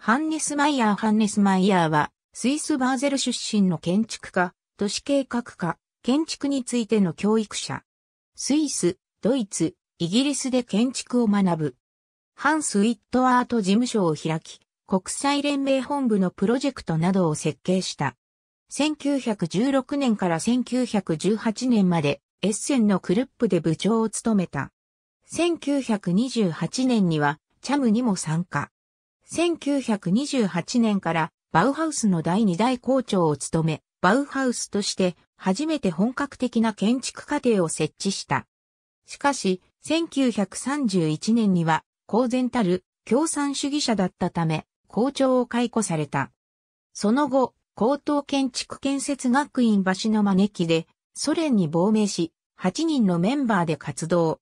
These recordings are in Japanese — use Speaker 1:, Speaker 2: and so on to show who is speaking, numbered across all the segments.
Speaker 1: ハンネス・マイヤー・ハンネス・マイヤーは、スイス・バーゼル出身の建築家、都市計画家、建築についての教育者。スイス、ドイツ、イギリスで建築を学ぶ。ハンス・ウィットアート事務所を開き、国際連盟本部のプロジェクトなどを設計した。1916年から1918年まで、エッセンのクルップで部長を務めた。1928年には、チャムにも参加。1928年からバウハウスの第二代校長を務め、バウハウスとして初めて本格的な建築過程を設置した。しかし、1931年には公然たる共産主義者だったため、校長を解雇された。その後、高等建築建設学院橋の招きで、ソ連に亡命し、8人のメンバーで活動。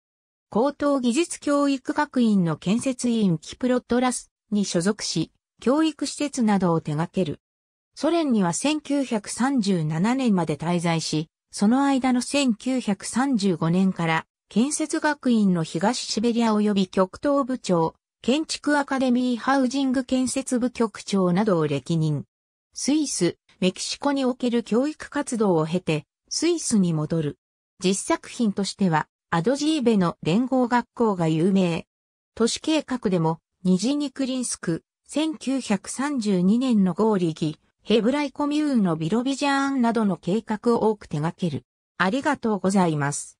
Speaker 1: 高等技術教育学院の建設委員キプロットラスに所属し、教育施設などを手掛ける。ソ連には1937年まで滞在し、その間の1935年から建設学院の東シベリア及び極東部長、建築アカデミーハウジング建設部局長などを歴任。スイス、メキシコにおける教育活動を経て、スイスに戻る。実作品としては、アドジーベの連合学校が有名。都市計画でも、ニジニクリンスク、1932年のゴーリギ、ヘブライコミューンのビロビジャーンなどの計画を多く手掛ける。ありがとうございます。